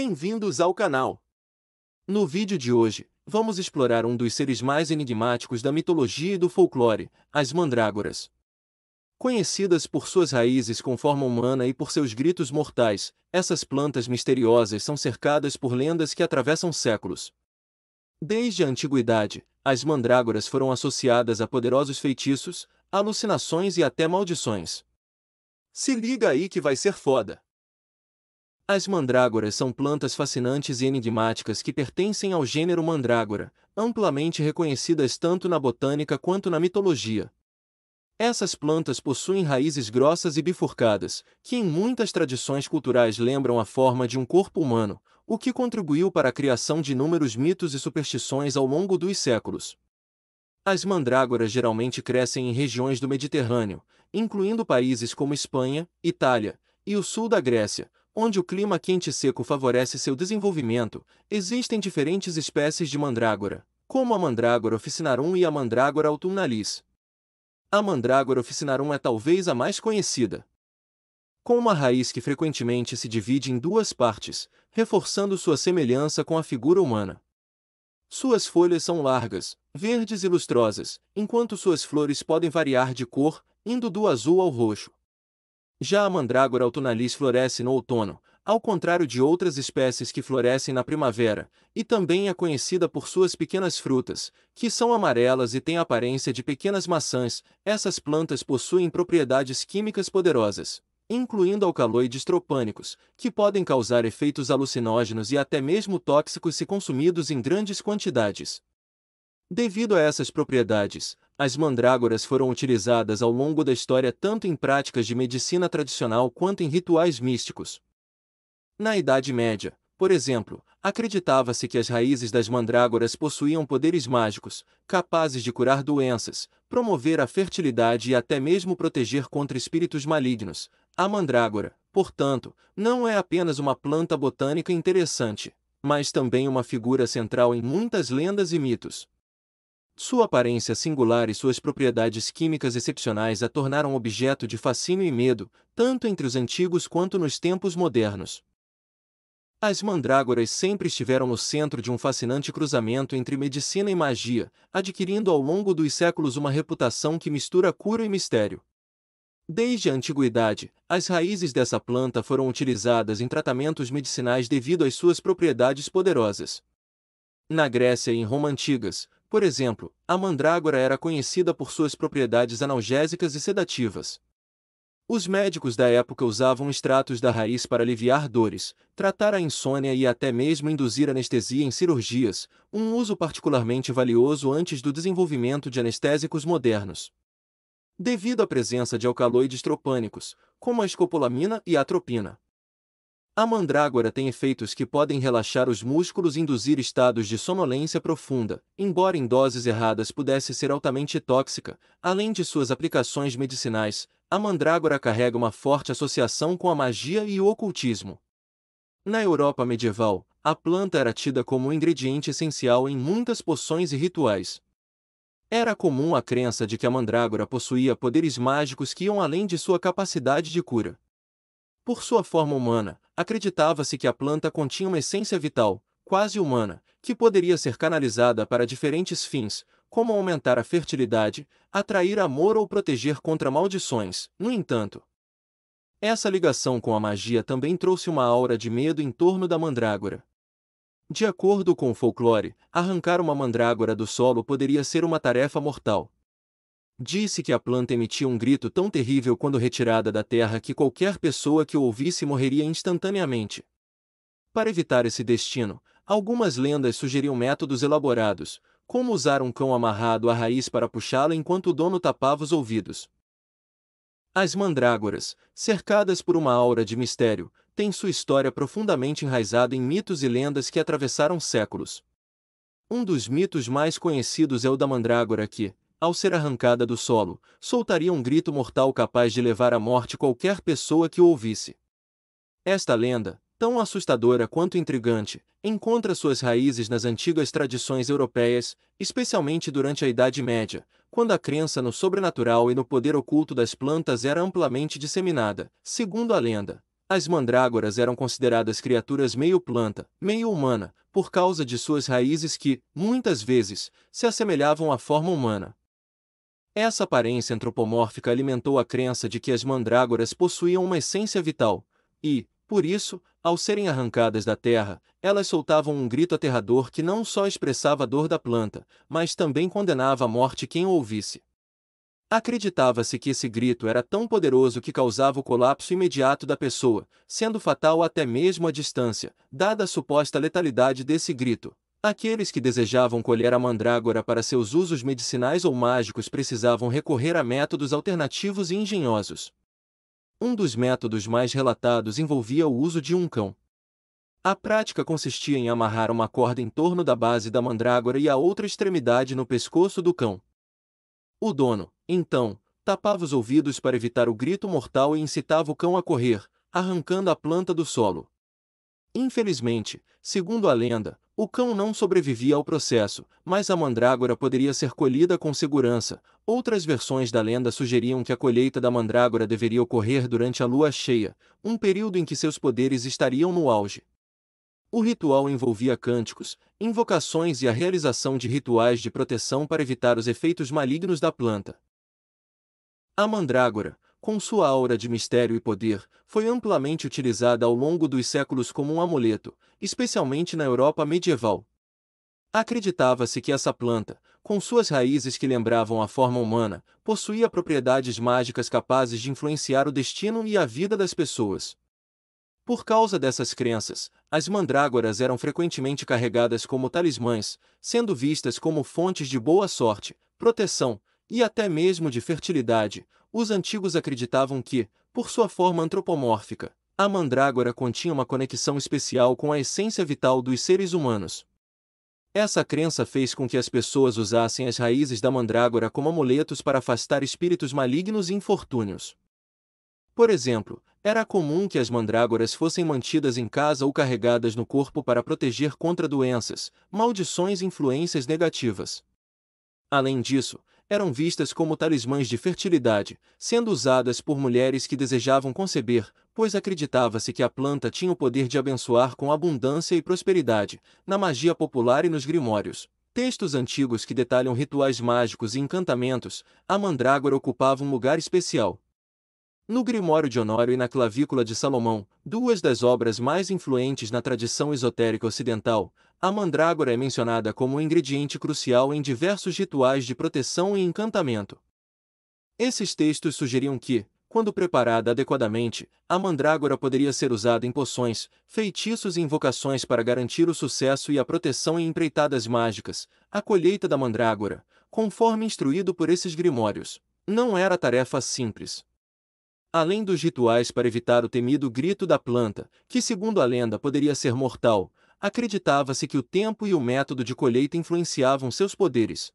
Bem-vindos ao canal! No vídeo de hoje, vamos explorar um dos seres mais enigmáticos da mitologia e do folclore, as mandrágoras. Conhecidas por suas raízes com forma humana e por seus gritos mortais, essas plantas misteriosas são cercadas por lendas que atravessam séculos. Desde a antiguidade, as mandrágoras foram associadas a poderosos feitiços, alucinações e até maldições. Se liga aí que vai ser foda! As mandrágoras são plantas fascinantes e enigmáticas que pertencem ao gênero mandrágora, amplamente reconhecidas tanto na botânica quanto na mitologia. Essas plantas possuem raízes grossas e bifurcadas, que em muitas tradições culturais lembram a forma de um corpo humano, o que contribuiu para a criação de inúmeros mitos e superstições ao longo dos séculos. As mandrágoras geralmente crescem em regiões do Mediterrâneo, incluindo países como Espanha, Itália e o sul da Grécia, onde o clima quente e seco favorece seu desenvolvimento, existem diferentes espécies de mandrágora, como a mandrágora officinarum e a mandrágora autumnalis. A mandrágora officinarum é talvez a mais conhecida. Com uma raiz que frequentemente se divide em duas partes, reforçando sua semelhança com a figura humana. Suas folhas são largas, verdes e lustrosas, enquanto suas flores podem variar de cor, indo do azul ao roxo. Já a mandrágora autonalis floresce no outono, ao contrário de outras espécies que florescem na primavera, e também é conhecida por suas pequenas frutas, que são amarelas e têm a aparência de pequenas maçãs. Essas plantas possuem propriedades químicas poderosas, incluindo alcaloides tropânicos, que podem causar efeitos alucinógenos e até mesmo tóxicos se consumidos em grandes quantidades. Devido a essas propriedades, as mandrágoras foram utilizadas ao longo da história tanto em práticas de medicina tradicional quanto em rituais místicos. Na Idade Média, por exemplo, acreditava-se que as raízes das mandrágoras possuíam poderes mágicos, capazes de curar doenças, promover a fertilidade e até mesmo proteger contra espíritos malignos. A mandrágora, portanto, não é apenas uma planta botânica interessante, mas também uma figura central em muitas lendas e mitos. Sua aparência singular e suas propriedades químicas excepcionais a tornaram objeto de fascínio e medo, tanto entre os antigos quanto nos tempos modernos. As mandrágoras sempre estiveram no centro de um fascinante cruzamento entre medicina e magia, adquirindo ao longo dos séculos uma reputação que mistura cura e mistério. Desde a antiguidade, as raízes dessa planta foram utilizadas em tratamentos medicinais devido às suas propriedades poderosas. Na Grécia e em Roma antigas, por exemplo, a mandrágora era conhecida por suas propriedades analgésicas e sedativas. Os médicos da época usavam extratos da raiz para aliviar dores, tratar a insônia e até mesmo induzir anestesia em cirurgias, um uso particularmente valioso antes do desenvolvimento de anestésicos modernos. Devido à presença de alcaloides tropânicos, como a escopolamina e a atropina, a mandrágora tem efeitos que podem relaxar os músculos e induzir estados de sonolência profunda, embora em doses erradas pudesse ser altamente tóxica. Além de suas aplicações medicinais, a mandrágora carrega uma forte associação com a magia e o ocultismo. Na Europa medieval, a planta era tida como um ingrediente essencial em muitas poções e rituais. Era comum a crença de que a mandrágora possuía poderes mágicos que iam além de sua capacidade de cura. Por sua forma humana, acreditava-se que a planta continha uma essência vital, quase humana, que poderia ser canalizada para diferentes fins, como aumentar a fertilidade, atrair amor ou proteger contra maldições. No entanto, essa ligação com a magia também trouxe uma aura de medo em torno da mandrágora. De acordo com o folclore, arrancar uma mandrágora do solo poderia ser uma tarefa mortal, Disse que a planta emitia um grito tão terrível quando retirada da terra que qualquer pessoa que o ouvisse morreria instantaneamente. Para evitar esse destino, algumas lendas sugeriam métodos elaborados, como usar um cão amarrado à raiz para puxá-la enquanto o dono tapava os ouvidos. As mandrágoras, cercadas por uma aura de mistério, têm sua história profundamente enraizada em mitos e lendas que atravessaram séculos. Um dos mitos mais conhecidos é o da mandrágora que, ao ser arrancada do solo, soltaria um grito mortal capaz de levar à morte qualquer pessoa que o ouvisse. Esta lenda, tão assustadora quanto intrigante, encontra suas raízes nas antigas tradições europeias, especialmente durante a Idade Média, quando a crença no sobrenatural e no poder oculto das plantas era amplamente disseminada. Segundo a lenda, as mandrágoras eram consideradas criaturas meio planta, meio humana, por causa de suas raízes que, muitas vezes, se assemelhavam à forma humana, essa aparência antropomórfica alimentou a crença de que as mandrágoras possuíam uma essência vital, e, por isso, ao serem arrancadas da terra, elas soltavam um grito aterrador que não só expressava a dor da planta, mas também condenava à morte quem o ouvisse. Acreditava-se que esse grito era tão poderoso que causava o colapso imediato da pessoa, sendo fatal até mesmo à distância, dada a suposta letalidade desse grito. Aqueles que desejavam colher a mandrágora para seus usos medicinais ou mágicos precisavam recorrer a métodos alternativos e engenhosos. Um dos métodos mais relatados envolvia o uso de um cão. A prática consistia em amarrar uma corda em torno da base da mandrágora e a outra extremidade no pescoço do cão. O dono, então, tapava os ouvidos para evitar o grito mortal e incitava o cão a correr, arrancando a planta do solo. Infelizmente, segundo a lenda, o cão não sobrevivia ao processo, mas a mandrágora poderia ser colhida com segurança. Outras versões da lenda sugeriam que a colheita da mandrágora deveria ocorrer durante a lua cheia, um período em que seus poderes estariam no auge. O ritual envolvia cânticos, invocações e a realização de rituais de proteção para evitar os efeitos malignos da planta. A mandrágora, com sua aura de mistério e poder, foi amplamente utilizada ao longo dos séculos como um amuleto, especialmente na Europa medieval. Acreditava-se que essa planta, com suas raízes que lembravam a forma humana, possuía propriedades mágicas capazes de influenciar o destino e a vida das pessoas. Por causa dessas crenças, as mandrágoras eram frequentemente carregadas como talismãs, sendo vistas como fontes de boa sorte, proteção, e até mesmo de fertilidade, os antigos acreditavam que, por sua forma antropomórfica, a mandrágora continha uma conexão especial com a essência vital dos seres humanos. Essa crença fez com que as pessoas usassem as raízes da mandrágora como amuletos para afastar espíritos malignos e infortúnios. Por exemplo, era comum que as mandrágoras fossem mantidas em casa ou carregadas no corpo para proteger contra doenças, maldições e influências negativas. Além disso, eram vistas como talismãs de fertilidade, sendo usadas por mulheres que desejavam conceber, pois acreditava-se que a planta tinha o poder de abençoar com abundância e prosperidade, na magia popular e nos grimórios. Textos antigos que detalham rituais mágicos e encantamentos, a mandrágora ocupava um lugar especial, no Grimório de Honório e na Clavícula de Salomão, duas das obras mais influentes na tradição esotérica ocidental, a mandrágora é mencionada como um ingrediente crucial em diversos rituais de proteção e encantamento. Esses textos sugeriam que, quando preparada adequadamente, a mandrágora poderia ser usada em poções, feitiços e invocações para garantir o sucesso e a proteção em empreitadas mágicas. A colheita da mandrágora, conforme instruído por esses grimórios, não era tarefa simples. Além dos rituais para evitar o temido grito da planta, que segundo a lenda poderia ser mortal, acreditava-se que o tempo e o método de colheita influenciavam seus poderes.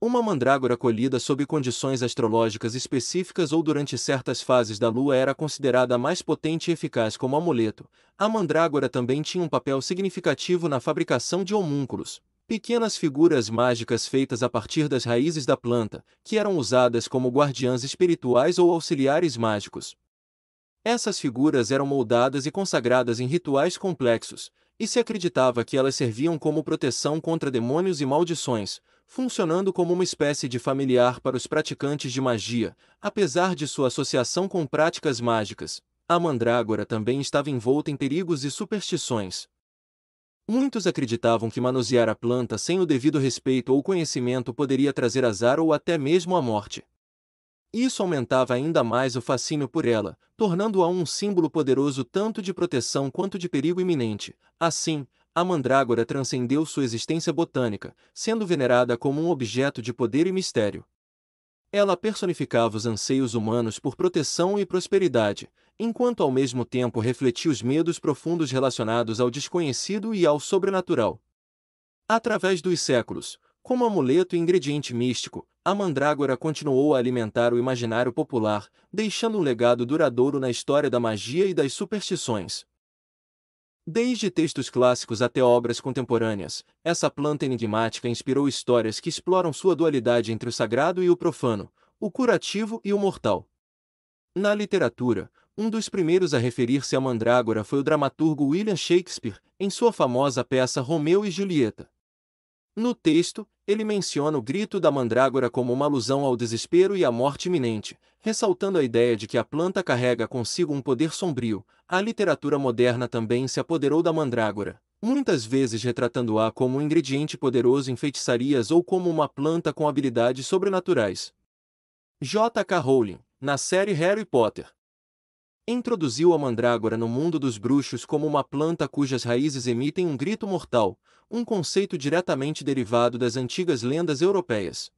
Uma mandrágora colhida sob condições astrológicas específicas ou durante certas fases da lua era considerada a mais potente e eficaz como amuleto. A mandrágora também tinha um papel significativo na fabricação de homúnculos pequenas figuras mágicas feitas a partir das raízes da planta, que eram usadas como guardiãs espirituais ou auxiliares mágicos. Essas figuras eram moldadas e consagradas em rituais complexos, e se acreditava que elas serviam como proteção contra demônios e maldições, funcionando como uma espécie de familiar para os praticantes de magia, apesar de sua associação com práticas mágicas. A mandrágora também estava envolta em perigos e superstições, Muitos acreditavam que manusear a planta sem o devido respeito ou conhecimento poderia trazer azar ou até mesmo a morte. Isso aumentava ainda mais o fascínio por ela, tornando-a um símbolo poderoso tanto de proteção quanto de perigo iminente. Assim, a mandrágora transcendeu sua existência botânica, sendo venerada como um objeto de poder e mistério. Ela personificava os anseios humanos por proteção e prosperidade, enquanto ao mesmo tempo refletia os medos profundos relacionados ao desconhecido e ao sobrenatural. Através dos séculos, como amuleto e ingrediente místico, a mandrágora continuou a alimentar o imaginário popular, deixando um legado duradouro na história da magia e das superstições. Desde textos clássicos até obras contemporâneas, essa planta enigmática inspirou histórias que exploram sua dualidade entre o sagrado e o profano, o curativo e o mortal. Na literatura, um dos primeiros a referir-se à mandrágora foi o dramaturgo William Shakespeare, em sua famosa peça Romeu e Julieta. No texto, ele menciona o grito da mandrágora como uma alusão ao desespero e à morte iminente, ressaltando a ideia de que a planta carrega consigo um poder sombrio, a literatura moderna também se apoderou da mandrágora, muitas vezes retratando-a como um ingrediente poderoso em feitiçarias ou como uma planta com habilidades sobrenaturais. J.K. Rowling, na série Harry Potter, introduziu a mandrágora no mundo dos bruxos como uma planta cujas raízes emitem um grito mortal, um conceito diretamente derivado das antigas lendas europeias.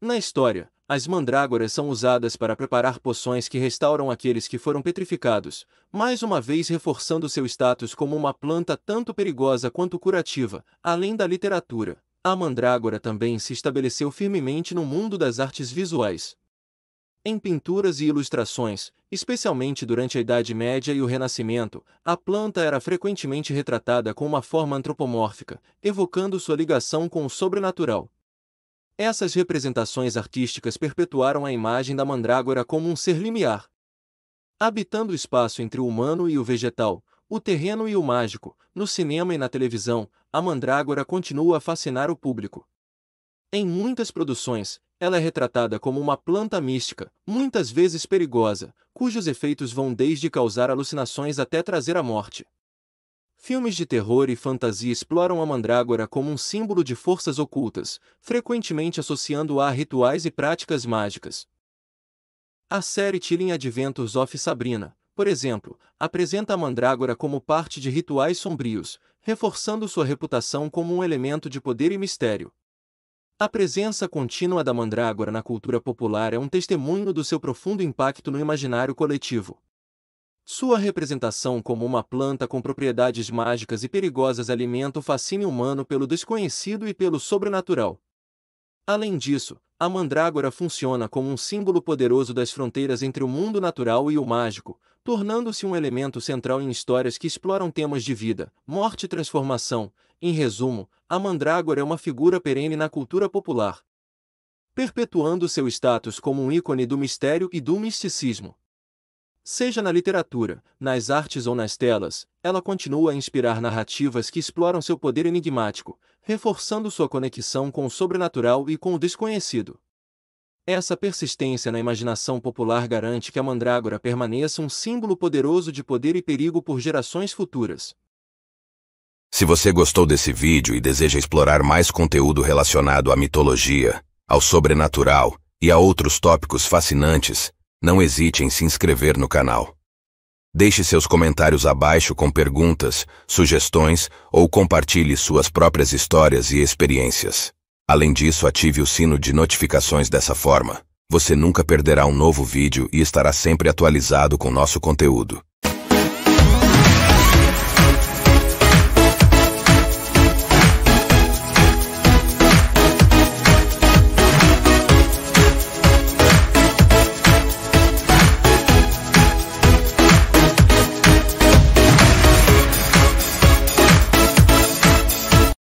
Na história, as mandrágoras são usadas para preparar poções que restauram aqueles que foram petrificados, mais uma vez reforçando seu status como uma planta tanto perigosa quanto curativa, além da literatura. A mandrágora também se estabeleceu firmemente no mundo das artes visuais. Em pinturas e ilustrações, especialmente durante a Idade Média e o Renascimento, a planta era frequentemente retratada com uma forma antropomórfica, evocando sua ligação com o sobrenatural. Essas representações artísticas perpetuaram a imagem da mandrágora como um ser limiar. Habitando o espaço entre o humano e o vegetal, o terreno e o mágico, no cinema e na televisão, a mandrágora continua a fascinar o público. Em muitas produções, ela é retratada como uma planta mística, muitas vezes perigosa, cujos efeitos vão desde causar alucinações até trazer a morte. Filmes de terror e fantasia exploram a mandrágora como um símbolo de forças ocultas, frequentemente associando-a a rituais e práticas mágicas. A série Chilling Adventures of Sabrina, por exemplo, apresenta a mandrágora como parte de rituais sombrios, reforçando sua reputação como um elemento de poder e mistério. A presença contínua da mandrágora na cultura popular é um testemunho do seu profundo impacto no imaginário coletivo. Sua representação como uma planta com propriedades mágicas e perigosas alimenta o fascínio humano pelo desconhecido e pelo sobrenatural. Além disso, a mandrágora funciona como um símbolo poderoso das fronteiras entre o mundo natural e o mágico, tornando-se um elemento central em histórias que exploram temas de vida, morte e transformação. Em resumo, a mandrágora é uma figura perene na cultura popular, perpetuando seu status como um ícone do mistério e do misticismo. Seja na literatura, nas artes ou nas telas, ela continua a inspirar narrativas que exploram seu poder enigmático, reforçando sua conexão com o sobrenatural e com o desconhecido. Essa persistência na imaginação popular garante que a mandrágora permaneça um símbolo poderoso de poder e perigo por gerações futuras. Se você gostou desse vídeo e deseja explorar mais conteúdo relacionado à mitologia, ao sobrenatural e a outros tópicos fascinantes, não hesite em se inscrever no canal. Deixe seus comentários abaixo com perguntas, sugestões ou compartilhe suas próprias histórias e experiências. Além disso, ative o sino de notificações dessa forma. Você nunca perderá um novo vídeo e estará sempre atualizado com nosso conteúdo.